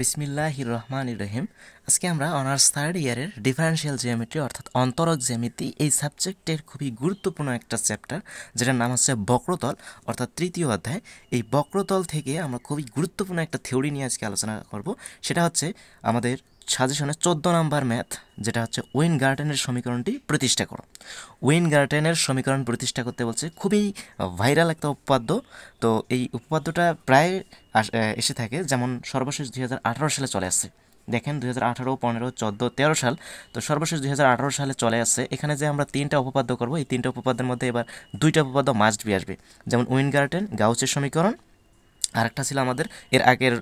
বিসমিল্লাহ রহমান রহিম আজকে আমরা অনার্স থার্ড ইয়ারের ডিফারেন্সিয়াল জিওমেট্রি অর্থাৎ অন্তরক জ্যামিতি এই সাবজেক্টের খুবই গুরুত্বপূর্ণ একটা চ্যাপ্টার যেটার নাম হচ্ছে বক্রতল অর্থাৎ তৃতীয় অধ্যায় এই বক্রতল থেকে আমরা খুবই গুরুত্বপূর্ণ একটা থিওরি নিয়ে আজকে আলোচনা করব সেটা হচ্ছে আমাদের সাজেশনে চোদ্দো নাম্বার ম্যাথ যেটা হচ্ছে ওয়েন গার্ডেনের সমীকরণটি প্রতিষ্ঠা করো ওয়েন গার্ডেনের সমীকরণ প্রতিষ্ঠা করতে বলছে খুবই ভাইরাল একটা উপপাদ্য তো এই উপপাদ্যটা প্রায় এসে থাকে যেমন সর্বশেষ দুই সালে চলে আসে দেখেন দু হাজার আঠারো পনেরো চোদ্দো তেরো সাল তো সর্বশেষ দু হাজার আঠারো সালে চলে আসছে এখানে যে আমরা তিনটা উপপাদ্য করবো এই তিনটা উপপাদ্যের মধ্যে এবার দুইটা উপপাদ্য মাস্ট বি আসবে যেমন উইন গার্টেন গাউচের সমীকরণ আরেকটা ছিল আমাদের এর আগের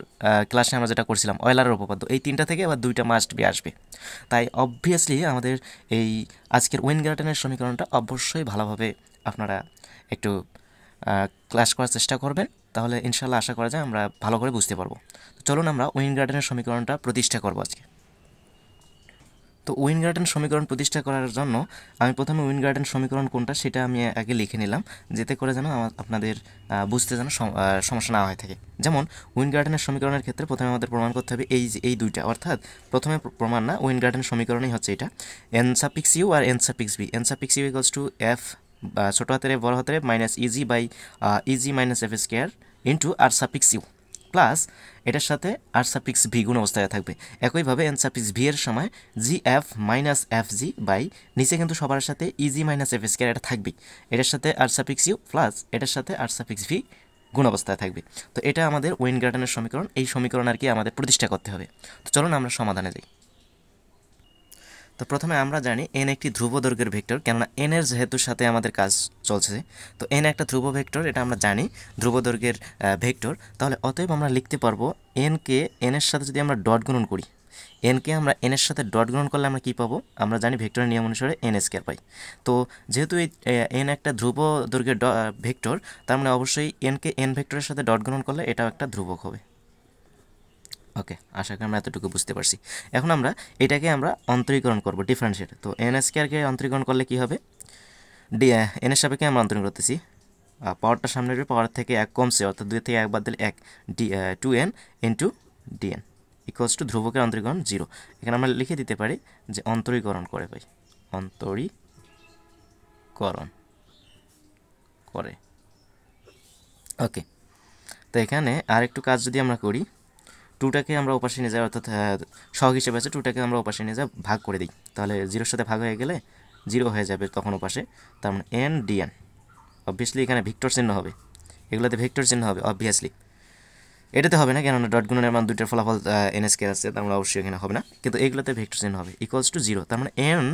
ক্লাসে আমরা যেটা করছিলাম অয়লারের উপপাদ্য এই তিনটা থেকে আবার দুইটা মাস্ট বি আসবে তাই অবভিয়াসলি আমাদের এই আজকের ওয়েন গার্টেনের সমীকরণটা অবশ্যই ভালোভাবে আপনারা একটু ক্লাস করার চেষ্টা করবেন তাহলে ইনশাল্লাহ আশা করা যায় আমরা ভালো করে বুঝতে পারবো চলুন আমরা ওয়েন গার্টেনের সমীকরণটা প্রতিষ্ঠা করবো আজকে তো উইন গার্ডেন সমীকরণ প্রতিষ্ঠা করার জন্য আমি প্রথমে উইন গার্ডেন সমীকরণ কোনটা সেটা আমি আগে লিখে নিলাম যেতে করে যেন আপনাদের বুঝতে যেন সমস্যা না হয়ে থাকে যেমন উইন গার্ডেনের সমীকরণের ক্ষেত্রে প্রথমে আমাদের প্রমাণ করতে হবে এই এই দুইটা অর্থাৎ প্রথমে প্রমাণ না উইন গার্ডেন সমীকরণই হচ্ছে এটা এনসাপিক্স ইউ আর N suffix V N suffix U equals to F ছোটো হাতের বড় হাতের minus E G by easy minus F square into R suffix U plus এটার সাথে আর সাপিক্স ভি গুণ অবস্থায় থাকবে একইভাবে এন সাপিক্স ভি এর সময় G F minus F G by নিচে কিন্তু সবার সাথে ইজি মাইনাস এফ স্কোয়ার এটা থাকবে এটার সাথে আর সাপিক্স ইউ প্লাস এটার সাথে আর সাপিক্স ভি গুণ অবস্থায় থাকবে তো এটা আমাদের ওয়েন গার্ডেনের সমীকরণ এই সমীকরণ আর কি আমাদের প্রতিষ্ঠা করতে হবে তো চলুন আমরা সমাধানে যাই তো প্রথমে আমরা জানি এন একটি ধ্রুব দৈর্ঘ্যের ভেক্টর কেননা এন এর যেহেতু সাথে আমাদের কাজ চলছে তো এন একটা ধ্রুব ভেক্টর এটা আমরা জানি ধ্রুব দৈর্ঘ্যের ভেক্টর তাহলে অতএব আমরা লিখতে পারবো এনকে এন এর সাথে যদি আমরা ডট গুণন করি এনকে আমরা এনের সাথে ডট গ্রহণ করলে আমরা কী পাবো আমরা জানি ভেক্টরের নিয়ম অনুসারে এন স্কোয়ার পাই তো যেহেতু এই এন একটা ধ্রুব দৈর্ঘ্যের ভেক্টর তার মানে অবশ্যই এনকে এন ভেক্টরের সাথে ডট গ্রহণ করলে এটাও একটা ধ্রুবক হবে ওকে আশা করি আমরা এতটুকু বুঝতে পারছি এখন আমরা এটাকে আমরা অন্তরীকরণ করব ডিফারেন্সিয়েট তো এন এস কেয়ারকে অন্তরীকরণ করলে কি হবে ডি এন এর সাপেক্ষে আমরা অন্তরীকরণ করতেছি পাওয়ারটা সামনে উঠবে পাওয়ার থেকে এক কমছে অর্থাৎ দুই থেকে এক বাদ দিলে এক D two N into DN equals to ধ্রুবকের অন্তরীকরণ জিরো এখানে আমরা লিখে দিতে পারি যে অন্তরীকরণ করে ভাই অন্তরীকরণ করে ওকে তো এখানে আরেকটু কাজ যদি আমরা করি টুটাকে আমরা ওপাশে নিয়ে যাই অর্থাৎ সহগ হিসেবে আছে টুটাকে আমরা ওপাশে নিয়ে যাই ভাগ করে দিই তাহলে জিরোর সাথে ভাগ হয়ে গেলে জিরো হয়ে যাবে তখন ওপাশে তার মানে এন ডিএন অবভিয়াসলি এখানে ভিক্টর চিহ্ন হবে এগুলোতে ভিক্টর চিহ্ন হবে অবভিয়াসলি এটাতে হবে না কেননা ডট গুণের মান দুইটার ফলাফল এন এস কে আছে তার মানে অবশ্যই এখানে হবে না কিন্তু এগুলোতে ভেক্টর চিহ্ন হবে ইকুয়ালস টু জিরো তার মানে এন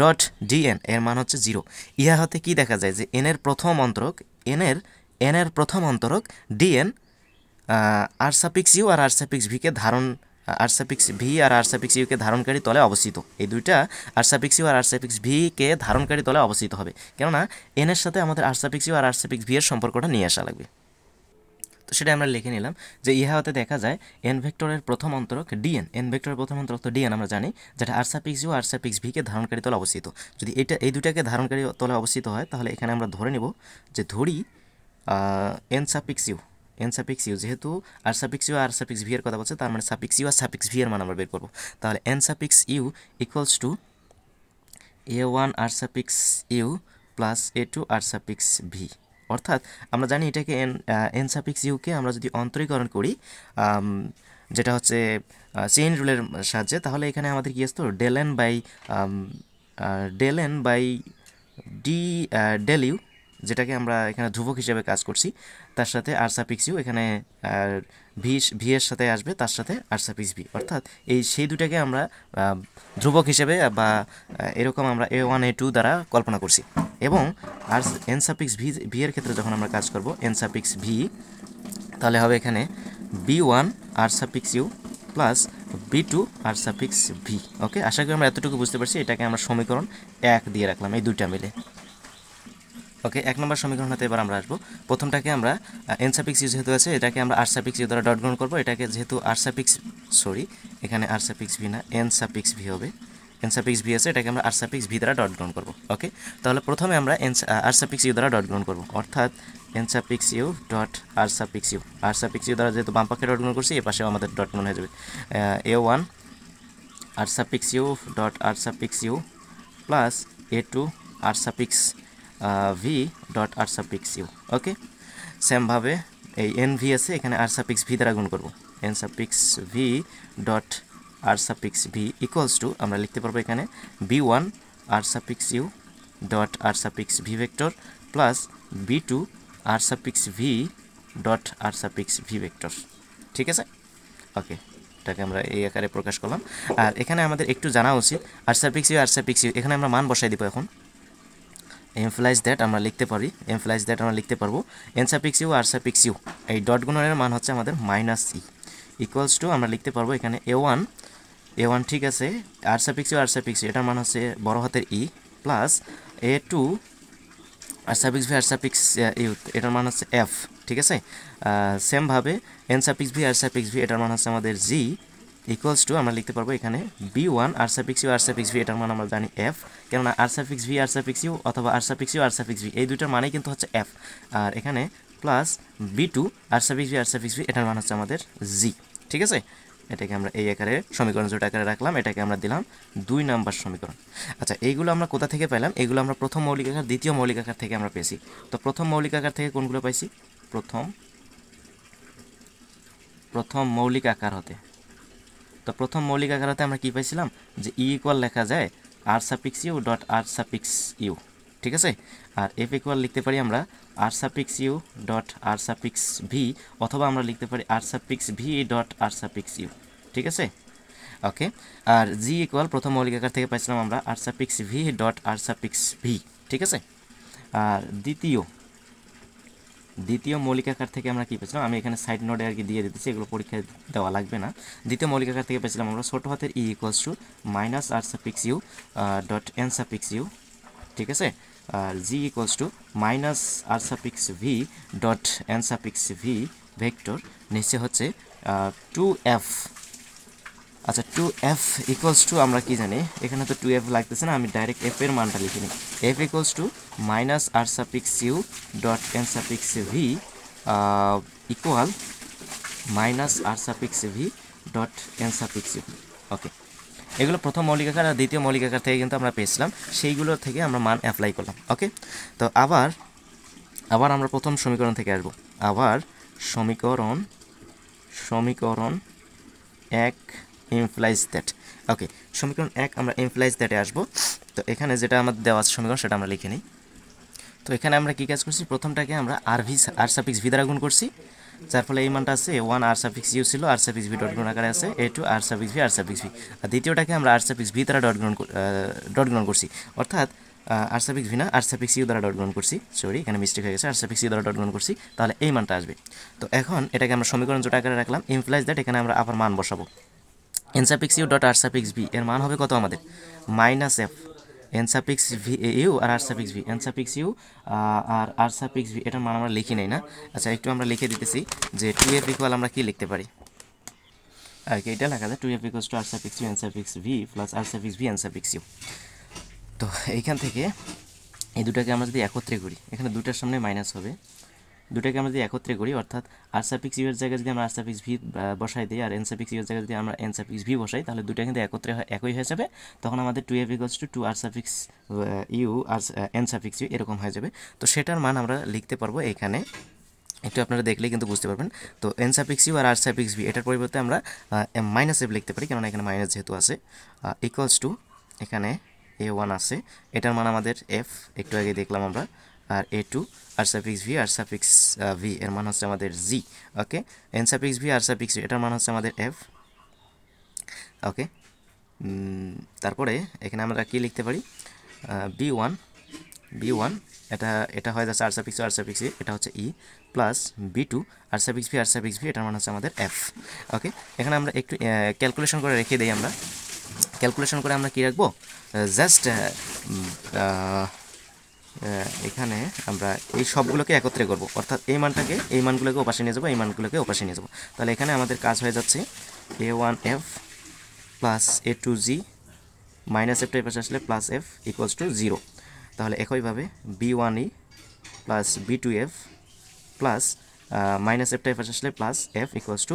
ডট ডিএন এর মান হচ্ছে জিরো ইহা হতে কি দেখা যায় যে এনের প্রথম অন্তরক এনের এনের প্রথম অন্তরক ডিএন আর সাপিক্স ইউ আর আর সাপিক্স ভিকে ধারণ আর সাপিক্স ভি আর আর সাপিক্স ইউকে ধারণকারী তলে অবস্থিত এই দুইটা আর সাপিক্স ইউ আর আর সাপিক্স ভিকে ধারণকারী তলে অবস্থিত হবে কেননা এনের সাথে আমাদের আর সাপিক্স ইউ আর আর সাপিক্স ভি এর সম্পর্কটা নিয়ে আসা লাগবে তো সেটা আমরা লিখে নিলাম যে ইহাতে দেখা যায় এন ভেক্টরের প্রথম অন্তরক ডিএন এন ভেক্টরের প্রথম অন্তরক তো ডিএন আমরা জানি যেটা আরসাপিক্স ইউ আরসাপিক্স ভিকে ধারণকারী তলে অবস্থিত যদি এটা এই দুটাকে ধারণকারী তলে অবস্থিত হয় তাহলে এখানে আমরা ধরে নেব যে ধরি N suffix U N suffix U যেহেতু আর সাপিক্স ইউ আর সাপিক্স ভিয়ের কথা বলছে তার মানে সাপিক্স ইউ আর সাপিক্স ভি এর মান আমরা বের করবো তাহলে N suffix U equals to A one R suffix U plus A two R suffix V অর্থাৎ আমরা জানি এটাকে এন এন সাপিক্স ইউকে আমরা যদি অন্তরীকরণ করি যেটা হচ্ছে চেইন রুলের সাহায্যে তাহলে এখানে আমাদের কী আসতো del N by del N by D del U যেটাকে আমরা এখানে ধ্রুবক হিসেবে কাজ করছি তার সাথে আরসাপিক্স ইউ এখানে ভি ভি এর সাথে আসবে তার সাথে আরসাপিক্স ভি অর্থাৎ এই সেই দুটাকে আমরা ধ্রুবক হিসেবে বা এরকম আমরা এ ওয়ান এ টু দ্বারা কল্পনা করছি এবং আর এনসাপিক্স ভি ভি এর ক্ষেত্রে যখন আমরা কাজ করব এনসাপিক্স ভি তাহলে হবে এখানে B one R suffix U plus B two R suffix V okay আশা করি আমরা এতটুকু বুঝতে পারছি এটাকে আমরা সমীকরণ এক দিয়ে রাখলাম এই দুইটা মিলে ওকে এক নম্বর সমীকরণ হতে এবার আমরা আসবো প্রথমটাকে আমরা এন সাপিক্স ইউ যেহেতু আছে এটাকে আমরা আর সাপিক্স দ্বারা ডট গ্রহণ করবো এটাকে যেহেতু আর সাপিক্স সরি এখানে আর সাপিক্স ভি না এন সাপিক্স ভি হবে এনসাপিক্স ভি আছে এটাকে আমরা আরসাপিক্স ভি দ্বারা ডট গ্রহণ করবো ওকে তাহলে প্রথমে আমরা আরসাপিক্স ইউ দ্বারা ডট গ্রহণ করবো অর্থাৎ N suffix U dot R suffix U R suffix U দ্বারা যেহেতু বাম্পাকে ডট গ্রহণ করছি এ পাশেও আমাদের ডট গ্রহণ হয়ে যাবে A one R R suffix U dot R R suffix U plus A two R suffix V dot R suffix U okay সেমভাবে এই এন ভি আছে এখানে আর ভি দ্বারা গুণ করবো N suffix V dot R suffix V equals to আমরা লিখতে পারবো এখানে B one R suffix U dot R suffix V vector plus B two R suffix V dot R suffix V vector ঠিক আছে ওকে এটাকে আমরা এই আকারে প্রকাশ করলাম আর এখানে আমাদের একটু জানা উচিত আর সাপিক্স ইউ আর ইউ এখানে আমরা মান বসাই দিব এখন এমফ্লাইজ দ্যাট আমরা লিখতে পারি এমফ্লাইজ দ্যাট আমরা লিখতে পারবো এনসাপিক্স ইউ আরসাপিক্স ইউ এই ডট গুণনের মান হচ্ছে আমাদের মাইনাস সি ইকুয়ালস টু আমরা লিখতে পারবো এখানে এ ওয়ান এ ওয়ান ঠিক আছে আরসাপিক্স ইউ আরসাপিক্স এটার মান হচ্ছে বড় হাতের E plus A two R suffix V R suffix U এটার মান হচ্ছে এফ ঠিক আছে সেমভাবে এনসাপিক্স ভি আরসাপিক্স ভি এটার মান হচ্ছে আমাদের জি ইকুয়ালস টু আমরা লিখতে পারবো এখানে B one R suffix U R suffix V এটার মানে আমরা জানি এফ কেননা R suffix V R suffix U অথবা R suffix U R suffix V এই দুইটার মানেই কিন্তু হচ্ছে এফ আর এখানে plus B two R suffix V R suffix V এটার মানে হচ্ছে আমাদের জি ঠিক আছে এটাকে আমরা এই আকারে সমীকরণ যেটা আকারে রাখলাম এটাকে আমরা দিলাম দুই নাম্বার সমীকরণ আচ্ছা এইগুলো আমরা কোথা থেকে পেলাম এগুলো আমরা প্রথম মৌলিক আকার দ্বিতীয় মৌলিক আকার থেকে আমরা পেয়েছি তো প্রথম মৌলিক আকার থেকে কোনগুলো পাইছি প্রথম প্রথম মৌলিক আকার হতে তো প্রথম মৌলিক আকারতে আমরা কি পাইছিলাম যে ই e ইকুয়াল লেখা যায় R suffix U dot R suffix U ঠিক আছে আর এফ ইকুয়াল লিখতে পারি আমরা R suffix U dot R suffix V অথবা আমরা লিখতে পারি R suffix V dot R suffix U ঠিক আছে ওকে আর জি ইকুয়াল প্রথম মৌলিক আকার থেকে পাইছিলাম আমরা R suffix V dot R suffix V ঠিক আছে আর দ্বিতীয় দ্বিতীয় মৌলিক আকার থেকে আমরা কী পেয়েছিলাম আমি এখানে সাইড নোটে আর কি দিয়ে দিতেছি এগুলো পরীক্ষা দেওয়া লাগবে না দ্বিতীয় মৌলিক আকার থেকে পেয়েছিলাম আমরা ছোটো হাতের E equals to minus R suffix U dot N suffix U ঠিক আছে আর G equals to minus R suffix V dot N suffix V vector নিচে হচ্ছে টু এফ আচ্ছা টু এফ ইকুয়ালস টু আমরা কি জানি এখানে তো টু এফ লাগতেছে না আমি ডাইরেক্ট এফ এর মানটা লিখে নিই F equals to minus R suffix U dot N suffix V equal minus R suffix V dot N suffix U okay এগুলো প্রথম মৌলিক আকার আর দ্বিতীয় মৌলিক আকার থেকে কিন্তু আমরা পেয়েছিলাম সেইগুলো থেকে আমরা মান অ্যাপ্লাই করলাম ওকে তো আবার আবার আমরা প্রথম সমীকরণ থেকে আসবো আবার সমীকরণ সমীকরণ এক ইমপ্লাইজ দ্যাট ওকে সমীকরণ এক আমরা ইমপ্লাইজ দ্যাটে আসবো তো এখানে যেটা আমাদের দেওয়া আছে সমীকরণ সেটা আমরা লিখে নিই তো এখানে আমরা কী কাজ করছি প্রথমটাকে আমরা R V R suffix V দ্বারা গুণ করছি যার ফলে এই মানটা আছে ওয়ান আর সাফিক্স ইউ ছিল আর সাফিক্স ভি ডট গুণ আকারে আছে A two R suffix V R suffix V আর দ্বিতীয়টাকে আমরা আর সাফিক্স ভি দ্বারা ডট গ্রহণ ডট গ্রহণ করছি অর্থাৎ আর সাফিক্স ভি না আর সাফিক্স ইউ দ্বারা ডট গ্রহণ করছি সরি এখানে মিস্টেক হয়ে গেছে আর সাফিক্স ইউ দ্বারা ডট গ্রহণ করছি তাহলে এই মানটা আসবে তো এখন এটাকে আমরা সমীকরণ জোটা আকারে রাখলাম ইমপ্লাইজ দ্যাট এখানে আমরা আবার মান বসাবো N suffix U dot R suffix V এর মান হবে কত আমাদের minus F N suffix V U আর আরসাপিক্স ভি এনসাপিক্স ইউ আর আরসাপিক্স ভি এটার মান আমরা লিখি নাই না আচ্ছা একটু আমরা লিখে দিতেছি যে টু এফ ইকুয়াল আমরা কি লিখতে পারি আর কি এটা লেখা যায় two F equal to R suffix U N suffix V plus R suffix V N suffix U তো এইখান থেকে এই দুটাকে আমরা যদি একত্রে করি এখানে দুটার সামনে মাইনাস হবে দুটাকে আমরা যদি একত্রে করি অর্থাৎ আরসাপিক্স ইউর জায়গায় যদি আমরা আরসাপিক্স ভি বসাই দিই আর এনসাপিক্স ইউর জায়গায় যদি আমরা এনসাপিক্স ভি বসাই তাহলে দুটা কিন্তু একত্রে একই হয়ে যাবে তখন আমাদের two F equals to two R suffix U আর এনসাপিক্স ইউ এরকম হয়ে যাবে তো সেটার মান আমরা লিখতে পারবো এখানে একটু আপনারা দেখলেই কিন্তু বুঝতে পারবেন তো এন সাপিক্স ইউ আর আর সাপিক্স এটার পরিবর্তে আমরা মাইনাস এফ লিখতে পারি কেননা এখানে মাইনাস যেহেতু আছে ইকলস টু এখানে এ ওয়ান আছে এটার মান আমাদের এফ একটু আগে দেখলাম আমরা আর A two R suffix V R suffix V এর মান হচ্ছে আমাদের G okay N suffix V R suffix এটার মান হচ্ছে আমাদের এফ ওকে তারপরে এখানে আমরা কি লিখতে পারি বি ওয়ান বি ওয়ান এটা এটা হয় যাচ্ছে আর সাফিক্স আর সাফিক্স এটা হচ্ছে E e, plus B two R suffix V R suffix V এটার মান হচ্ছে আমাদের এফ ওকে এখানে আমরা একটু ক্যালকুলেশন করে রেখে দিই আমরা ক্যালকুলেশন করে আমরা কি রাখবো জাস্ট এখানে আমরা এই সবগুলোকে একত্রে করব অর্থাৎ এই মানটাকে এই মানগুলোকে ওপাশে নিয়ে যাবো এই মানগুলোকে ওপাশে নিয়ে যাবো তাহলে এখানে আমাদের কাজ হয়ে যাচ্ছে A one F plus A two G minus এফটা এপাশে আসলে plus F equals to zero তাহলে একইভাবে B one E plus B two F plus minus এফটা এপাশে আসলে plus F equals to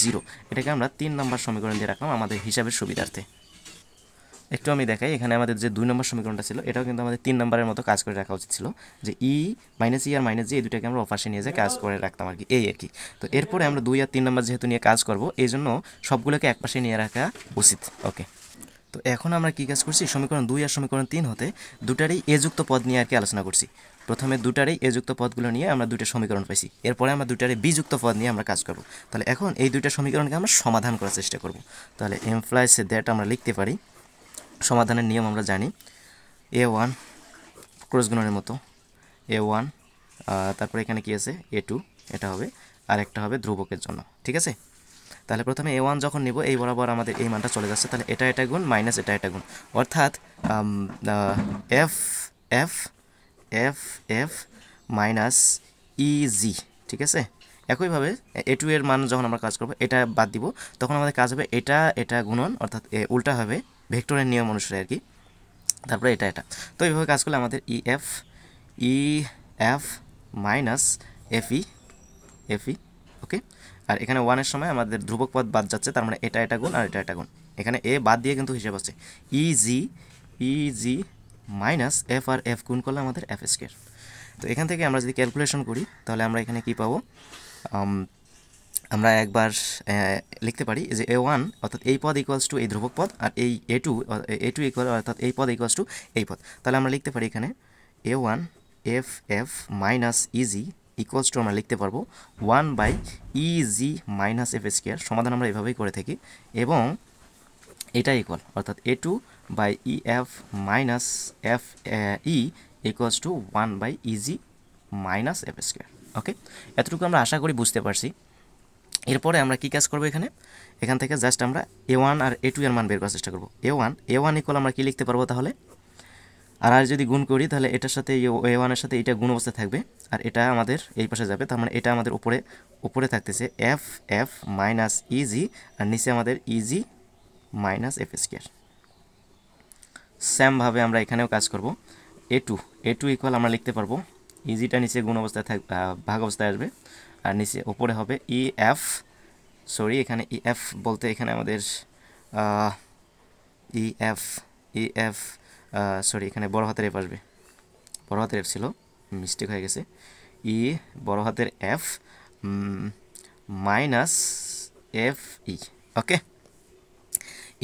zero এটাকে আমরা তিন নম্বর সমীকরণ দিয়ে রাখলাম আমাদের হিসাবের সুবিধার্থে একটু আমি দেখাই এখানে আমাদের যে দুই নম্বর সমীকরণটা ছিল এটাও কিন্তু আমাদের তিন নম্বরের মতো কাজ করে রাখা উচিত ছিল যে ই মাইনাস ই আর মাইনাস জি এই দুটাকে আমরা অপাশে নিয়ে যাই কাজ করে রাখতাম আর কি এই আর কি তো এরপরে আমরা দুই আর তিন নম্বর যেহেতু নিয়ে কাজ করব এই জন্য সবগুলোকে একপাশে নিয়ে রাখা উচিত ওকে তো এখন আমরা কী কাজ করছি সমীকরণ দুই আর সমীকরণ তিন হতে দুটারই এযুক্ত পদ নিয়ে আর কি আলোচনা করছি প্রথমে দুটারই এযুক্ত পদগুলো নিয়ে আমরা দুটো সমীকরণ পাইছি এরপরে আমরা দুটারই বিযুক্ত পদ নিয়ে আমরা কাজ করব তাহলে এখন এই দুটো সমীকরণকে আমরা সমাধান করার চেষ্টা করব তাহলে এমপ্লয়েসে দ্যাট আমরা লিখতে পারি সমাধানের নিয়ম আমরা জানি এ ওয়ান ক্রসগুণনের মতো এ ওয়ান তারপরে এখানে কি আছে এ টু এটা হবে আর একটা হবে ধ্রুবকের জন্য ঠিক আছে তাহলে প্রথমে এ ওয়ান যখন নিব এই বরাবর আমাদের এই মানটা চলে যাচ্ছে তাহলে এটা এটা গুণ মাইনাস এটা এটা গুণ অর্থাৎ F F F F minus EG ঠিক আছে একইভাবে এ টু এর মান যখন আমরা কাজ করবো এটা বাদ দিব তখন আমাদের কাজ হবে এটা এটা গুণন অর্থাৎ উল্টা হবে ভেক্টরের নিয়ম অনুসারে আর কি তারপরে এটা এটা তো এইভাবে কাজ করলে আমাদের E F E F minus FE FE okay আর এখানে ওয়ানের সময় আমাদের ধ্রুবক পদ বাদ যাচ্ছে তার মানে এটা এটা গুণ আর এটা এটা গুণ এখানে এ বাদ দিয়ে কিন্তু হিসাব আছে E G E G minus F আর এফ গুণ করলে আমাদের এফ স্কোয়ার তো এখান থেকে আমরা যদি ক্যালকুলেশন করি তাহলে আমরা এখানে কি পাবো আমরা একবার লিখতে পারি যে এ ওয়ান অর্থাৎ এই পদ ইকুয়ালস টু এই ধ্রুবক পদ আর এই A two A two equal অর্থাৎ এই পদ ইকুয়ালস টু এই পদ তাহলে আমরা লিখতে পারি এখানে A one F F minus EG equals to আমরা লিখতে পারবো one by easy minus F square সমাধান আমরা এভাবেই করে থাকি এবং এটা ইকুয়াল অর্থাৎ e A two by E F minus F E equals to one by easy minus F square okay এতটুকু আমরা আশা করি বুঝতে পারছি এরপরে আমরা কি কাজ করবো এখানে এখান থেকে জাস্ট আমরা A one R A two এর মান বের করার চেষ্টা করবো A one A one equal আমরা কী লিখতে পারবো তাহলে আর আর যদি গুণ করি তাহলে এটার সাথে এ ওয়ানের সাথে এটা গুণ অবস্থায় থাকবে আর এটা আমাদের এই পাশে যাবে তার মানে এটা আমাদের উপরে উপরে থাকতেছে এফ এফ মাইনাস ইজি আর নিচে আমাদের ইজি মাইনাস এফ স্কোয়ার স্যামভাবে আমরা এখানেও কাজ করব A two A two equal আমরা লিখতে পারবো ইজিটা e নিচে গুণ অবস্থায় থাক ভাগ অবস্থায় আসবে আর নিচে ওপরে হবে ই এফ সরি এখানে ই e এফ বলতে এখানে আমাদের E F E F sorry এখানে বড় হাতের এফ আসবে বড় হাতের এফ ছিল মিস্টেক হয়ে গেছে ই e, বড় হাতের F minus F E okay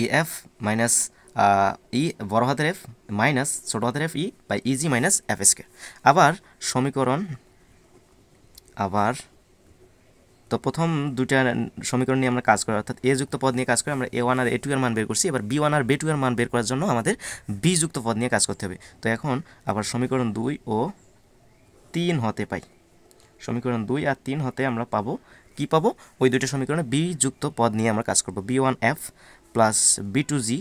E F minus E বড় হাতের এফ মাইনাস ছোটো হাতের F E by easy minus F এসকে আবার সমীকরণ আবার তো প্রথম দুটা সমীকরণ নিয়ে আমরা কাজ করি অর্থাৎ এ যুক্ত পদ নিয়ে কাজ করে আমরা A one R A two এর মান বের করছি এবার বি ওয়ান আর বি টু এর মান বের করার জন্য আমাদের বি যুক্ত পদ নিয়ে কাজ করতে হবে তো এখন আবার সমীকরণ দুই ও তিন হতে পাই সমীকরণ দুই আর তিন হতে আমরা পাবো কি পাবো ওই দুইটা সমীকরণে বি যুক্ত পদ নিয়ে আমরা কাজ করব B one F plus B two G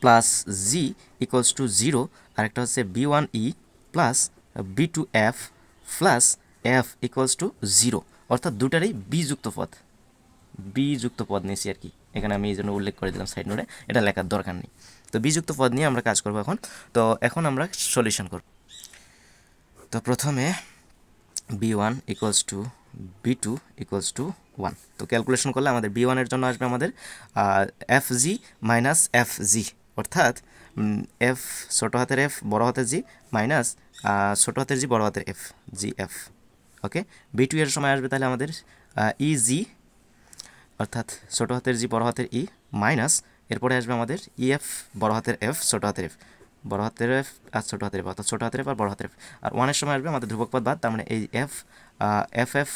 plus G equals to zero আরেকটা হচ্ছে B one E plus B two F plus F equals to zero অর্থাৎ দুটারই বিযুক্ত পদ বিযুক্ত পদ নিয়েছি আর কি এখানে আমি এই জন্য উল্লেখ করে দিলাম সাইড নোটে এটা লেখার দরকার নেই তো বিযুক্ত পদ নিয়ে আমরা কাজ করব এখন তো এখন আমরা সলিউশন করব তো প্রথমে B one equals to B two equals to one তো ক্যালকুলেশন করলে আমাদের বি ওয়ানের জন্য আসবে আমাদের F G minus F G অর্থাৎ এফ ছোটো হাতের এফ বড় হাতের জি মাইনাস ছোটো হাতের জি বড় হাতের F G F okay B two এর সময় আসবে তাহলে আমাদের ইজি e অর্থাৎ ছোটো হাতের জি বড়ো হাতের ই e, মাইনাস এরপরে আসবে আমাদের ইএফ e বড় হাতের এফ ছোটো হাতের এফ বড় হাতের এফ আর ছোটো হাতের এফ অর্থাৎ ছোটো হাতের এফ আর বড় হাতের এফ আর ওয়ানের সময় আসবে আমাদের ধ্রুবক পদ বাদ তার মানে এই F F F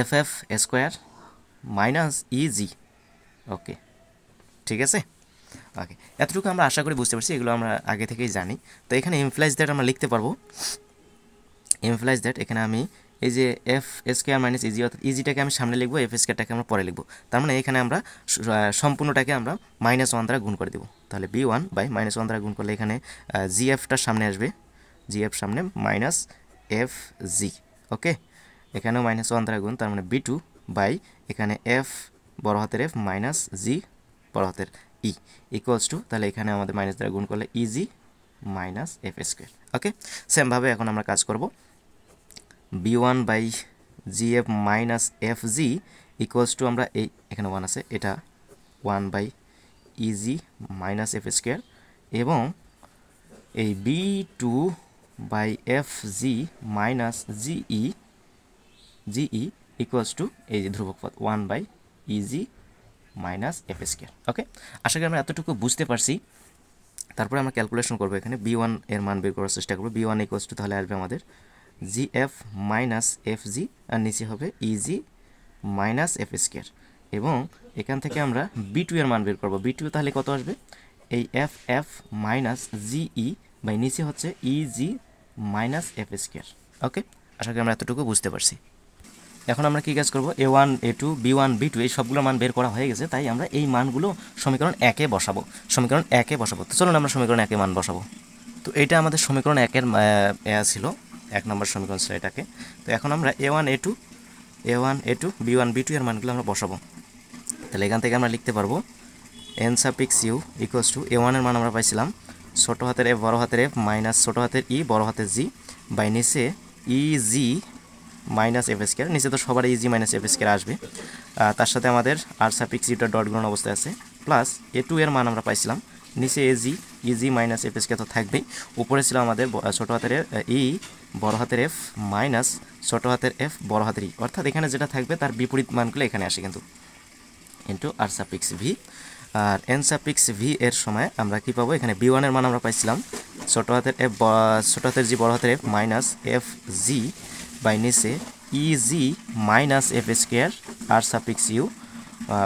F F square minus EG okay ঠিক আছে ওকে এতটুকু আমরা আশা করি বুঝতে পারছি এগুলো আমরা আগে থেকেই জানি তো এখানে ইমপ্লাইজ দ্যাট আমরা লিখতে পারবো এমপ্লাইজ দ্যাট এখানে আমি এই যে এফ স্কোয়ার মাইনাস ইজি অর্থাৎ ইজিটাকে আমি সামনে লিখবো এফ স্কোয়ারটাকে আমরা পরে লিখবো তার মানে এখানে আমরা সম্পূর্ণটাকে আমরা মাইনাস ওয়ান দ্বারা গুণ করে দেবো তাহলে B one by minus one দ্বারা গুণ করলে এখানে জি এফটার সামনে আসবে জি এফ সামনে মাইনাস এফ জি ওকে এখানেও মাইনাস ওয়ান দ্বারা গুণ তার মানে বি টু বাই এখানে এফ বড় হাতের এফ মাইনাস জি বড় হাতের ই ইকুয়ালস টু তাহলে এখানে আমাদের মাইনাস দ্বারা গুণ করলে EG minus F square okay সেমভাবে এখন আমরা কাজ করবো B one by G F minus F G equals to আমরা এই এখানে ওয়ান আছে এটা one by easy minus F square এবং এই B two by F G minus GE GE equals to এই যে ধ্রুবক পদ one by easy minus F square okay আশা করি আমরা এতটুকু বুঝতে পারছি তারপরে আমরা ক্যালকুলেশন করবো এখানে বি ওয়ান এর মান বের করার চেষ্টা করবো বি ওয়ান ইকুয়ালস টু তাহলে আসবে আমাদের G F minus F G আর নিচে হবে ইজি মাইনাস এফ স্কোয়ার এবং এখান থেকে আমরা বি টু এর মান বের করবো বি টু তাহলে কত আসবে এই F F minus G E by নিচে হচ্ছে EG minus F square okay আশা করি আমরা এতটুকু বুঝতে পারছি এখন আমরা কী কাজ করব A one A two B one B two এই সবগুলো মান বের করা হয়ে গেছে তাই আমরা এই মানগুলো সমীকরণ একে বসাবো সমীকরণ একে বসাবো তো চলুন আমরা সমীকরণ একে মান বসাবো তো এটা আমাদের সমীকরণ একের ছিল এক নম্বর সমীকরণ ছিল এটাকে তো এখন আমরা A one A two A one A two B one B two এর মানগুলো আমরা বসাবো তাহলে এখান থেকে আমরা লিখতে পারবো N suffix U equals to A ওয়ানের মান আমরা পাইছিলাম ছোটো হাতের এফ বড় হাতের এফ মাইনাস ছোটো হাতের ই e, বড় হাতের জি বাই নিচে ইজি মাইনাস এফ স্কোয়ার নিচে তো সবার ইজি মাইনাস এফ স্কোয়ার আসবে তার সাথে আমাদের আর সাপিক্স ইউটার ডট গ্রহণ অবস্থায় আছে প্লাস এ টু এর মান আমরা পাইছিলাম নিচে AG EG minus F square তো থাকবেই উপরে ছিল আমাদের ছোটো হাতের ই বড় হাতের এফ মাইনাস ছোট হাতের এফ বড় হাতের ই e। অর্থাৎ এখানে যেটা থাকবে তার বিপরীত মানগুলো এখানে আসে কিন্তু ইন্টু আর সাপিক্স ভি আর এন সাপিক্স ভি এর সময় আমরা কি পাবো এখানে বি ওয়ানের মান আমরা পাইছিলাম ছোটো হাতের এফ ছোট হাতের জি বড় হাতের F minus F G by নিচে EG minus F square R suffix U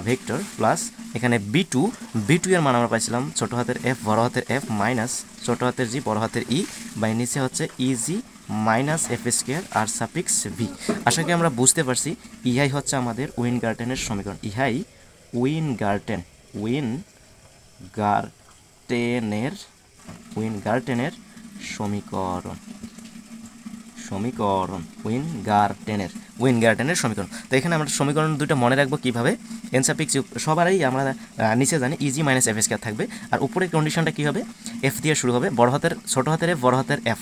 vector plus এখানে বি টু বি টু এর মান আমরা পাইছিলাম ছোটো হাতের এফ বড় হাতের এফ মাইনাস ছোটো হাতের জি বড় হাতের ই বাই e নিচে হচ্ছে EG e minus F square R suffix V আশা করি আমরা বুঝতে পারছি ইহাই হচ্ছে আমাদের উইন গার্টেনের সমীকরণ ইহাই উইন গার্টেন উইন গার্টেনের উইন গার্টেনের সমীকরণ সমীকরণ উইন গার্টেনের উইন গার্টেনের সমীকরণ তো এখানে আমরা সমীকরণ দুটো মনে রাখবো কীভাবে এনসাপিক্স সবারই আমরা নিচে জানি ইজি মাইনাস এফ স্কোয়ার থাকবে আর উপরে কন্ডিশনটা কী হবে এফ দিয়ে শুরু হবে বড় হাতের ছোটো হাতের বড় হাতের এফ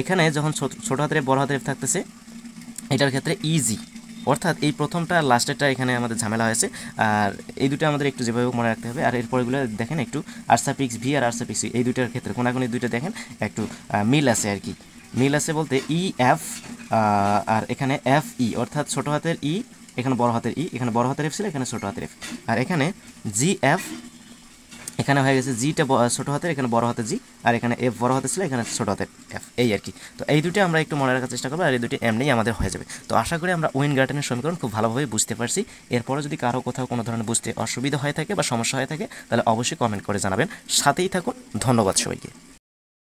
এখানে যখন ছোট হাতের বড় হাতের এফ থাকতেছে এটার ক্ষেত্রে ইজি অর্থাৎ এই প্রথমটা লাস্টেরটা এখানে আমাদের ঝামেলা হয়েছে আর এই দুটো আমাদের একটু যেভাবে মনে রাখতে হবে আর এরপরগুলো দেখেন একটু আর্সাপিক্স ভি আর আর্সাপিক্স এই দুটার ক্ষেত্রে কোনাকুনি দুইটা দেখেন একটু মিল আছে আর কি মিল আছে বলতে ই e, এফ আর এখানে এফ ই e, অর্থাৎ ছোট হাতের ই e, এখানে বড় হাতের ই এখানে বড় হাতের এফ ছিল এখানে ছোট হাতের এফ আর এখানে জি এফ এখানে হয়ে গেছে জিটা ছোট হাতের এখানে বড় হাতে জি আর এখানে এফ বড় হাতে ছিল এখানে ছোট হাতের এফ এই আর কি তো এই দুটি আমরা একটু মনে রাখার চেষ্টা করবো আর এই দুটি এমনিই আমাদের হয়ে যাবে তো আশা করি আমরা উইন গার্ডেনের সমীকরণ খুব ভালোভাবে বুঝতে পারছি এরপরে যদি কারো কোথাও কোনো ধরনের বুঝতে অসুবিধা হয়ে থাকে বা সমস্যা হয়ে থাকে তাহলে অবশ্যই কমেন্ট করে জানাবেন সাথেই থাকুন ধন্যবাদ সবাইকে